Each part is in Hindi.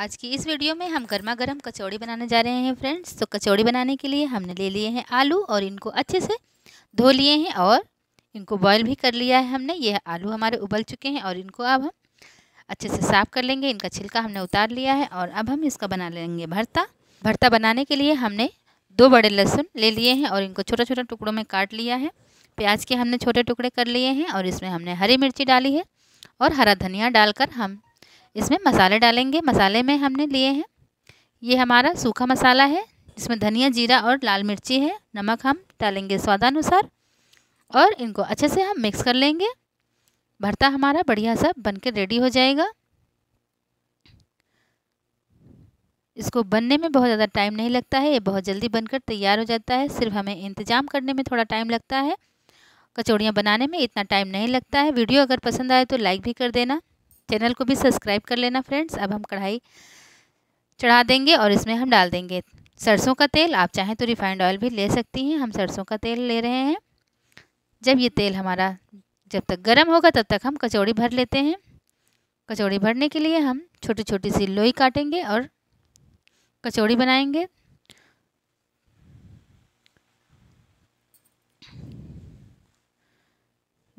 आज की इस वीडियो में हम गर्मा गर्म कचौड़ी बनाने जा रहे हैं फ्रेंड्स तो कचौड़ी बनाने के लिए हमने ले लिए हैं आलू और इनको अच्छे से धो लिए हैं और इनको बॉईल भी कर लिया है हमने ये आलू हमारे उबल चुके हैं और इनको अब हम अच्छे से साफ़ कर लेंगे इनका छिलका हमने उतार लिया है और अब हम इसका बना लेंगे भरता भरता बनाने के लिए हमने दो बड़े लहसुन ले लिए हैं और इनको छोटा छोटा टुकड़ों में काट लिया है प्याज के हमने छोटे टुकड़े कर लिए हैं और इसमें हमने हरी मिर्ची डाली है और हरा धनिया डालकर हम इसमें मसाले डालेंगे मसाले में हमने लिए हैं ये हमारा सूखा मसाला है इसमें धनिया जीरा और लाल मिर्ची है नमक हम डालेंगे स्वादानुसार और इनको अच्छे से हम मिक्स कर लेंगे भरता हमारा बढ़िया सा बनकर रेडी हो जाएगा इसको बनने में बहुत ज़्यादा टाइम नहीं लगता है ये बहुत जल्दी बनकर तैयार हो जाता है सिर्फ हमें इंतजाम करने में थोड़ा टाइम लगता है कचौड़ियाँ बनाने में इतना टाइम नहीं लगता है वीडियो अगर पसंद आए तो लाइक भी कर देना चैनल को भी सब्सक्राइब कर लेना फ्रेंड्स अब हम कढ़ाई चढ़ा देंगे और इसमें हम डाल देंगे सरसों का तेल आप चाहें तो रिफाइंड ऑयल भी ले सकती हैं हम सरसों का तेल ले रहे हैं जब ये तेल हमारा जब तक गर्म होगा तब तक हम कचौड़ी भर लेते हैं कचौड़ी भरने के लिए हम छोटी छोटी सी लोई काटेंगे और कचौड़ी बनाएंगे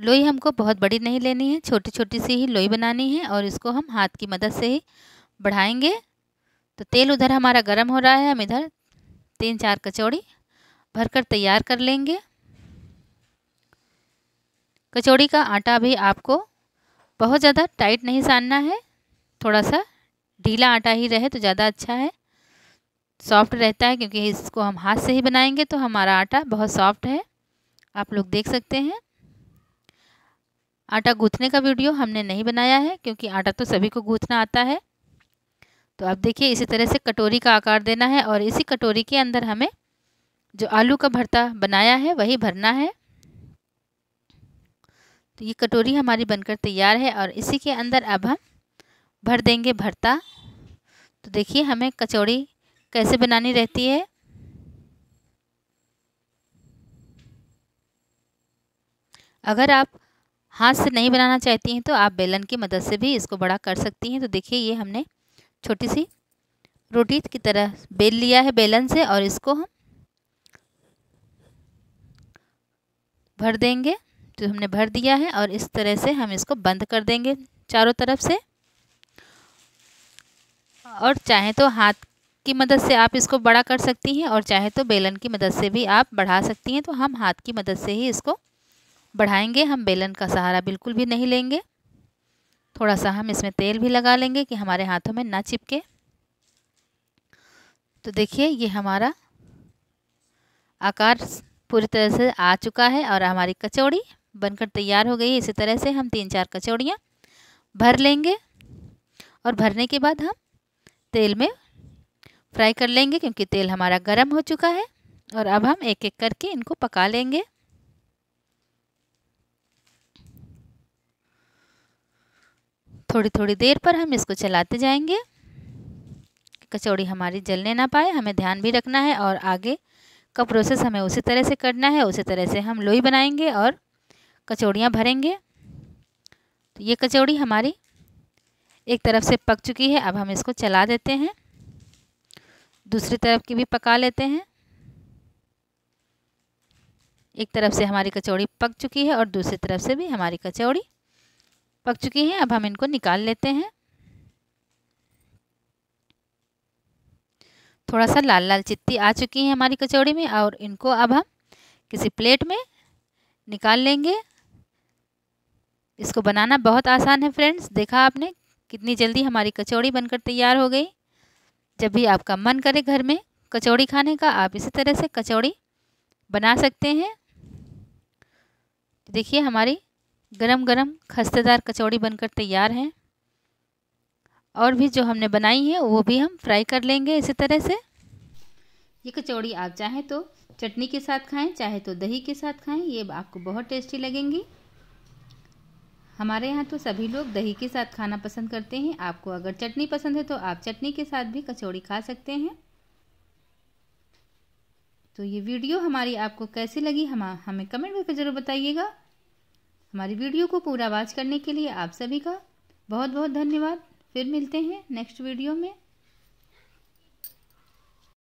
लोई हमको बहुत बड़ी नहीं लेनी है छोटी छोटी सी ही लोई बनानी है और इसको हम हाथ की मदद से ही बढ़ाएंगे तो तेल उधर हमारा गर्म हो रहा है हम इधर तीन चार कचौड़ी भरकर तैयार कर लेंगे कचौड़ी का आटा भी आपको बहुत ज़्यादा टाइट नहीं सानना है थोड़ा सा ढीला आटा ही रहे तो ज़्यादा अच्छा है सॉफ्ट रहता है क्योंकि इसको हम हाथ से ही बनाएंगे तो हमारा आटा बहुत सॉफ्ट है आप लोग देख सकते हैं आटा गूंथने का वीडियो हमने नहीं बनाया है क्योंकि आटा तो सभी को गूँथना आता है तो आप देखिए इसी तरह से कटोरी का आकार देना है और इसी कटोरी के अंदर हमें जो आलू का भरता बनाया है वही भरना है तो ये कटोरी हमारी बनकर तैयार है और इसी के अंदर अब हम भर देंगे भरता तो देखिए हमें कचौड़ी कैसे बनानी रहती है अगर आप हाथ से नहीं बनाना चाहती हैं तो आप बेलन की मदद से भी इसको बड़ा कर सकती हैं तो देखिए ये हमने छोटी सी रोटी की तरह बेल लिया है बेलन से और इसको हम भर देंगे तो हमने भर दिया है और इस तरह से हम इसको बंद कर देंगे चारों तरफ से और चाहे तो हाथ की मदद से आप इसको बड़ा कर सकती हैं और चाहे तो बेलन की मदद से भी आप बढ़ा सकती हैं तो हम हाथ की मदद से ही इसको बढ़ाएंगे हम बेलन का सहारा बिल्कुल भी नहीं लेंगे थोड़ा सा हम इसमें तेल भी लगा लेंगे कि हमारे हाथों में ना चिपके तो देखिए ये हमारा आकार पूरी तरह से आ चुका है और हमारी कचौड़ी बनकर तैयार हो गई है इसी तरह से हम तीन चार कचौड़ियाँ भर लेंगे और भरने के बाद हम तेल में फ्राई कर लेंगे क्योंकि तेल हमारा गर्म हो चुका है और अब हम एक एक करके इनको पका लेंगे थोड़ी थोड़ी देर पर हम इसको चलाते जाएंगे कचौड़ी हमारी जलने ना पाए हमें ध्यान भी रखना है और आगे का प्रोसेस हमें उसी तरह से करना है उसी तरह से हम लोई बनाएंगे और कचौड़ियाँ भरेंगे तो ये कचौड़ी हमारी एक तरफ से पक चुकी है अब हम इसको चला देते हैं दूसरी तरफ की भी पका लेते हैं एक तरफ से हमारी कचौड़ी पक चुकी है और दूसरी तरफ से भी हमारी कचौड़ी पक चुकी हैं अब हम इनको निकाल लेते हैं थोड़ा सा लाल लाल चित्ती आ चुकी है हमारी कचौड़ी में और इनको अब हम किसी प्लेट में निकाल लेंगे इसको बनाना बहुत आसान है फ्रेंड्स देखा आपने कितनी जल्दी हमारी कचौड़ी बनकर तैयार हो गई जब भी आपका मन करे घर में कचौड़ी खाने का आप इसी तरह से कचौड़ी बना सकते हैं देखिए हमारी गरम गरम खस्तेदार कचौड़ी बनकर तैयार है और भी जो हमने बनाई है वो भी हम फ्राई कर लेंगे इसी तरह से ये कचौड़ी आप चाहें तो चटनी के साथ खाएं चाहे तो दही के साथ खाएं ये आपको बहुत टेस्टी लगेंगी हमारे यहाँ तो सभी लोग दही के साथ खाना पसंद करते हैं आपको अगर चटनी पसंद है तो आप चटनी के साथ भी कचौड़ी खा सकते हैं तो ये वीडियो हमारी आपको कैसी लगी हम हमें कमेंट करके ज़रूर बताइएगा हमारी वीडियो को पूरा वॉच करने के लिए आप सभी का बहुत बहुत धन्यवाद फिर मिलते हैं नेक्स्ट वीडियो में